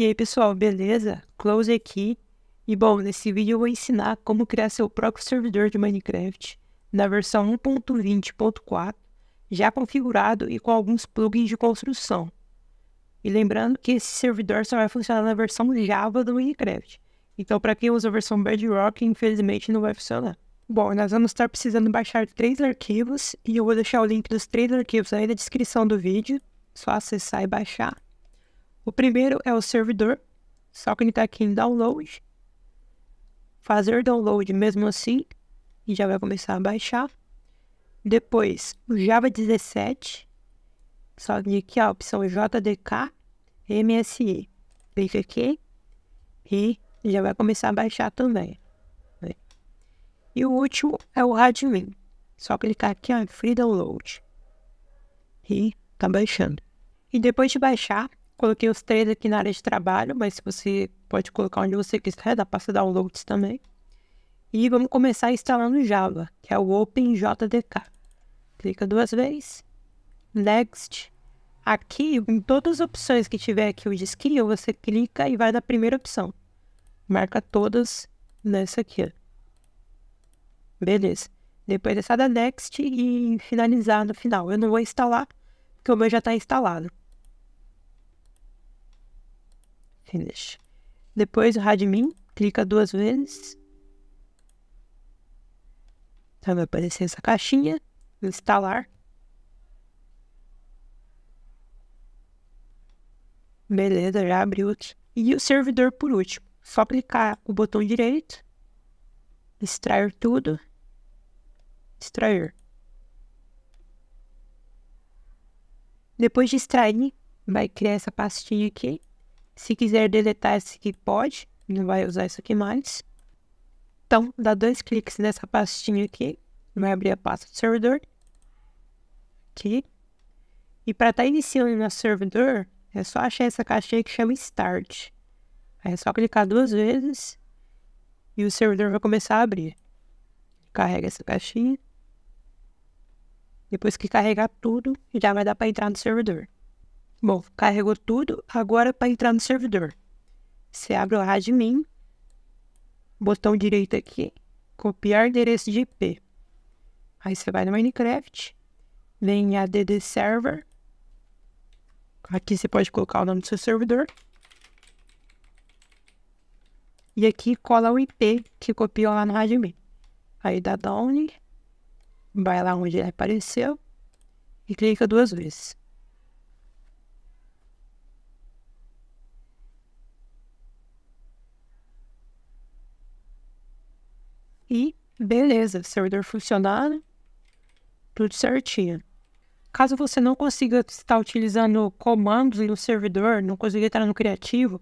E aí pessoal, beleza? Close aqui. E bom, nesse vídeo eu vou ensinar como criar seu próprio servidor de Minecraft na versão 1.20.4, já configurado e com alguns plugins de construção. E lembrando que esse servidor só vai funcionar na versão Java do Minecraft. Então para quem usa a versão Bedrock, infelizmente não vai funcionar. Bom, nós vamos estar precisando baixar três arquivos e eu vou deixar o link dos três arquivos aí na descrição do vídeo. Só acessar e baixar. O primeiro é o servidor, só que ele está aqui em download. Fazer download mesmo assim, e já vai começar a baixar. Depois, o Java 17, só que aqui a opção JDK, MSI. Clica aqui e já vai começar a baixar também. Né? E o último é o Radmin. Só clicar tá aqui em Free Download. E tá baixando. E depois de baixar, Coloquei os três aqui na área de trabalho, mas se você pode colocar onde você quiser, dá para fazer downloads também. E vamos começar instalando Java, que é o OpenJDK. Clica duas vezes. Next. Aqui, em todas as opções que tiver aqui o skill, você clica e vai na primeira opção. Marca todas nessa aqui. Beleza. Depois é só dar Next e finalizar no final. Eu não vou instalar, porque o meu já está instalado. Finish. Depois o admin, clica duas vezes. Então vai aparecer essa caixinha. Instalar. Beleza, já abriu aqui. E o servidor por último. Só clicar o botão direito. Extrair tudo. Extrair. Depois de extrair, vai criar essa pastinha aqui. Se quiser deletar esse aqui, pode. Não vai usar isso aqui mais. Então, dá dois cliques nessa pastinha aqui. Vai abrir a pasta do servidor. Aqui. E para estar tá iniciando no servidor, é só achar essa caixinha que chama Start. Aí é só clicar duas vezes e o servidor vai começar a abrir. Carrega essa caixinha. Depois que carregar tudo, já vai dar para entrar no servidor. Bom, carregou tudo. Agora, para entrar no servidor, você abre o admin, botão direito aqui, copiar endereço de IP. Aí você vai no Minecraft, vem em ADD Server. Aqui você pode colocar o nome do seu servidor. E aqui cola o IP que copiou lá no admin. Aí dá down, vai lá onde ele apareceu e clica duas vezes. E beleza, servidor funcionando, tudo certinho. Caso você não consiga estar utilizando comandos no servidor, não consiga entrar no criativo,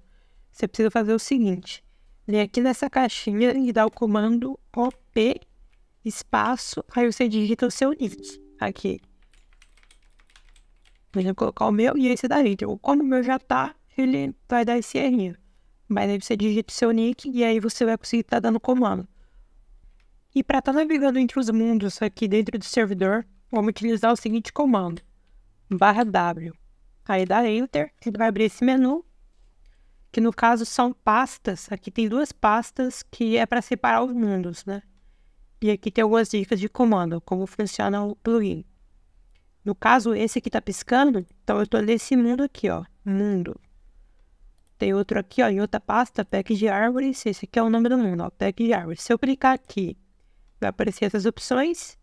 você precisa fazer o seguinte. Vem aqui nessa caixinha e dá o comando op espaço, aí você digita o seu link aqui. Vou colocar o meu e esse daí. enter. Como o meu já tá, ele vai dar esse errinho. Mas aí você digita o seu nick e aí você vai conseguir estar tá dando comando. E para estar tá navegando entre os mundos aqui dentro do servidor, vamos utilizar o seguinte comando, barra W. Aí dá Enter, ele vai abrir esse menu, que no caso são pastas. Aqui tem duas pastas que é para separar os mundos, né? E aqui tem algumas dicas de comando, como funciona o plugin. No caso, esse aqui está piscando, então eu estou nesse mundo aqui, ó, mundo. Tem outro aqui, ó, em outra pasta, pack de árvores, esse aqui é o nome do mundo, ó, pack de árvores. Se eu clicar aqui vai aparecer essas opções,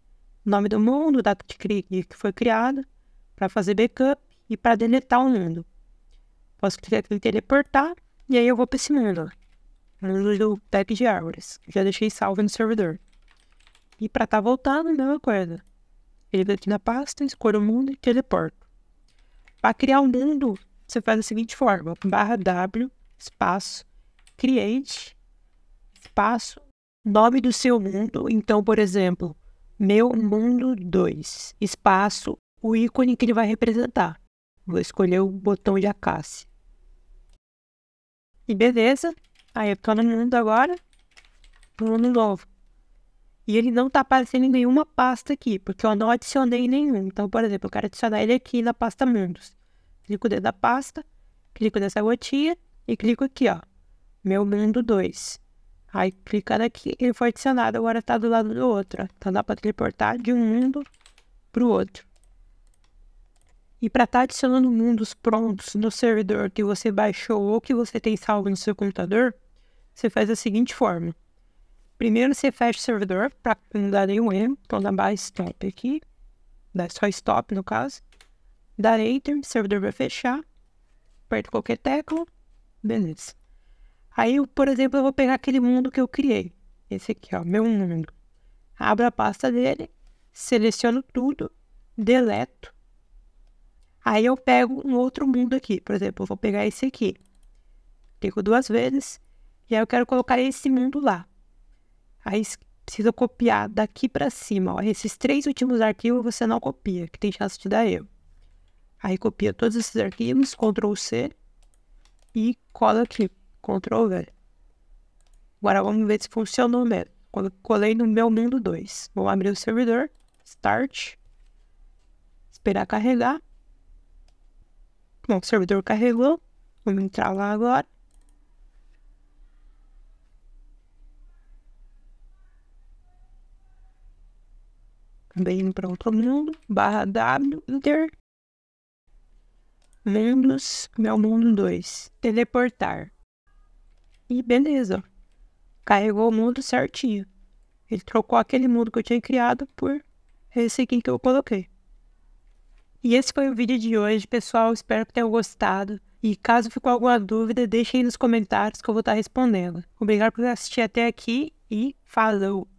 nome do mundo, data de que foi criado, para fazer backup e para deletar o mundo. Posso clicar aqui em teleportar e aí eu vou para esse mundo. Mundo do deck de árvores. Já deixei salvo no servidor. E para estar tá voltando, mesma coisa. Ele vem tá aqui na pasta, escolho o mundo e teleporto. Para criar um mundo, você faz da seguinte forma: barra W, espaço, create, espaço, nome do seu mundo. Então, por exemplo, meu mundo 2, espaço, o ícone que ele vai representar. Vou escolher o botão de acácia. E beleza. Aí eu tô no mundo agora. Mundo novo. E ele não tá aparecendo em nenhuma pasta aqui, porque eu não adicionei nenhum. Então, por exemplo, eu quero adicionar ele aqui na pasta mundos. Clico dentro da pasta, clico nessa gotinha e clico aqui, ó. Meu mundo 2. Aí clicando aqui, ele foi adicionado, agora está do lado do outro. Então dá para teleportar de um mundo pro outro. E para estar tá adicionando mundos prontos no servidor que você baixou ou que você tem salvo no seu computador, você faz da seguinte forma. Primeiro você fecha o servidor para não dar nenhum erro. Então dá barra stop aqui. Dá só stop no caso. Dar enter, o servidor vai fechar. Aperta qualquer tecla. Beleza. Aí, eu, por exemplo, eu vou pegar aquele mundo que eu criei. Esse aqui, ó, meu mundo. Abro a pasta dele, seleciono tudo, deleto. Aí eu pego um outro mundo aqui. Por exemplo, eu vou pegar esse aqui. Clico duas vezes. E aí eu quero colocar esse mundo lá. Aí precisa copiar daqui para cima. Ó. Esses três últimos arquivos você não copia, que tem chance de dar erro. Aí copia todos esses arquivos, Ctrl C e cola aqui. Ctrl V. Agora vamos ver se funcionou mesmo. Quando colei no meu mundo 2. Vou abrir o servidor. Start. Esperar carregar. Bom, o servidor carregou. Vamos entrar lá agora. Também indo para outro mundo. Barra W. Enter. Mundos. Meu mundo 2. Teleportar. E beleza. Carregou o mundo certinho. Ele trocou aquele mundo que eu tinha criado por esse aqui que eu coloquei. E esse foi o vídeo de hoje, pessoal. Espero que tenham gostado. E caso ficou alguma dúvida, deixem aí nos comentários que eu vou estar respondendo. Obrigado por assistir até aqui e falou!